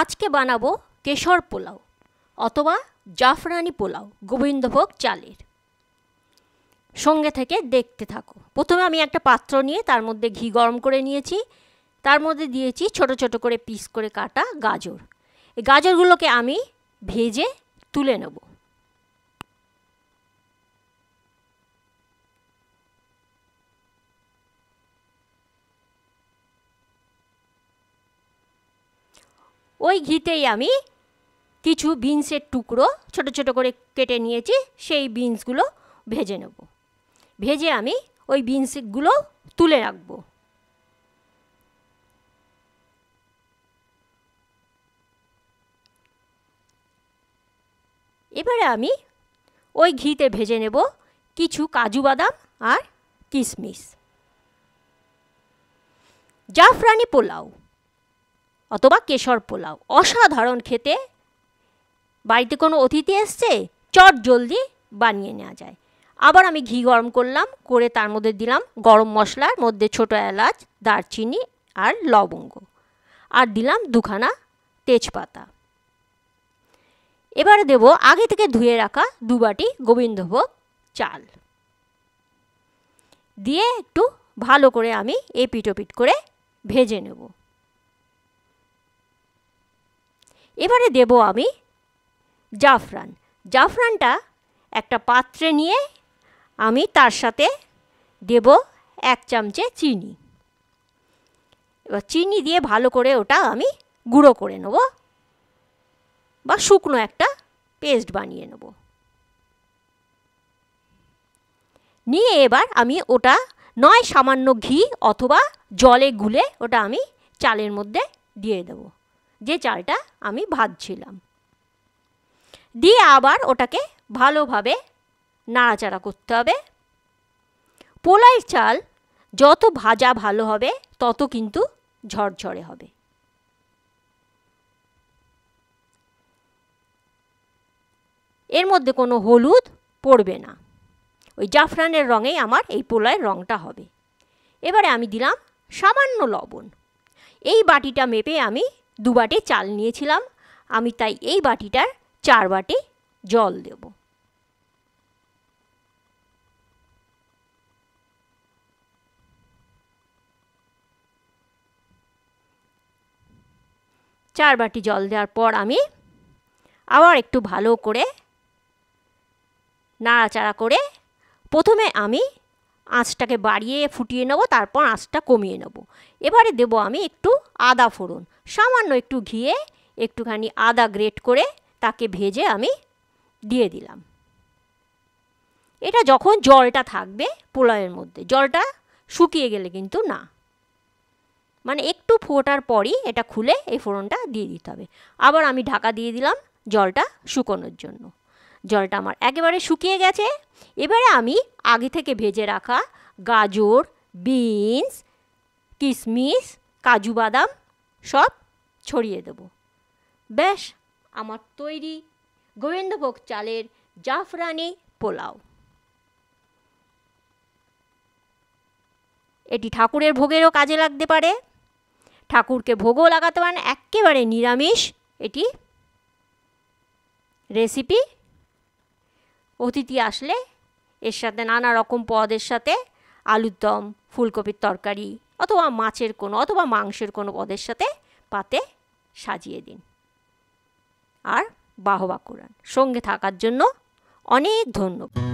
আজকে বানাবো কেশর পোলাও অথবা জাফরানি পোলাও গোবিন্দভোগ চালের সঙ্গে থেকে দেখতে থাকো প্রথমে আমি একটা পাত্র নিয়ে তার মধ্যে ঘি গরম করে নিয়েছি তার মধ্যে দিয়েছি ছোট ছোট করে পিস করে কাটা গাজর এই গাজরগুলোকে আমি ভেজে তুলে নেবো ওই ঘিতেই আমি কিছু বিনসের টুকরো ছোট ছোট করে কেটে নিয়েছি সেই বিনসগুলো ভেজে নেব ভেজে আমি ওই বিনসগুলো তুলে রাখবো এবারে আমি ওই ঘিতে ভেজে নেব কিছু কাজু বাদাম আর কিশমিশ জাফরানি পোলাও অথবা কেশর পোলাও অসাধারণ খেতে বাড়িতে কোনো অতিথি এসছে চট জলদি বানিয়ে নেওয়া যায় আবার আমি ঘি গরম করলাম করে তার মধ্যে দিলাম গরম মশলার মধ্যে ছোট এলাচ দারচিনি আর লবঙ্গ আর দিলাম দুখানা তেজপাতা এবারে দেব আগে থেকে ধুয়ে রাখা দুবাটি গোবিন্দভোগ চাল দিয়ে একটু ভালো করে আমি ওপিট করে ভেজে নেবো এবারে দেব আমি জাফরান জাফরানটা একটা পাত্রে নিয়ে আমি তার সাথে দেব এক চামচে চিনি এবার চিনি দিয়ে ভালো করে ওটা আমি গুঁড়ো করে নেব বা শুকনো একটা পেস্ট বানিয়ে নেব নিয়ে এবার আমি ওটা নয় সামান্য ঘি অথবা জলে গুলে ওটা আমি চালের মধ্যে দিয়ে দেবো যে চালটা আমি ভাজছিলাম দিয়ে আবার ওটাকে ভালোভাবে নাড়াচাড়া করতে হবে পোলাইয়ের চাল যত ভাজা ভালো হবে তত কিন্তু ঝরঝরে হবে এর মধ্যে কোনো হলুদ পড়বে না ওই জাফরানের রঙেই আমার এই পোলায়ের রঙটা হবে এবারে আমি দিলাম সামান্য লবণ এই বাটিটা মেপে আমি দু বাটি চাল নিয়েছিলাম আমি তাই এই বাটিটার চার বাটি জল দেব চার বাটি জল দেওয়ার পর আমি আবার একটু ভালো করে নাড়াচাড়া করে প্রথমে আমি আঁচটাকে বাড়িয়ে ফুটিয়ে নেবো তারপর আঁচটা কমিয়ে নেব এবারে দেব আমি একটু আদা ফোড়ন সামান্য একটু ঘিয়ে একটুখানি আদা গ্রেট করে তাকে ভেজে আমি দিয়ে দিলাম এটা যখন জলটা থাকবে পোলাওয়ের মধ্যে জলটা শুকিয়ে গেলে কিন্তু না মানে একটু ফোটার পরই এটা খুলে এই ফোড়নটা দিয়ে দিতে হবে আবার আমি ঢাকা দিয়ে দিলাম জলটা শুকোনোর জন্য জলটা আমার একেবারে শুকিয়ে গেছে এবারে আমি আগে থেকে ভেজে রাখা গাজর বিনস কিশমিশ কাজু বাদাম সব ছড়িয়ে দেব ব্যাস আমার তৈরি গোবিন্দভোগ চালের জাফরানি পোলাও এটি ঠাকুরের ভোগেরও কাজে লাগতে পারে ঠাকুরকে ভোগও লাগাতে পারেন একেবারে নিরামিষ এটি রেসিপি অতিথি আসলে এর সাথে নানা রকম পদের সাথে আলুর দম ফুলকপির তরকারি অথবা মাছের কোনো অথবা মাংসের কোনো পদের সাথে পাতে সাজিয়ে দিন আর বাহবা কোরআন সঙ্গে থাকার জন্য অনেক ধন্যবাদ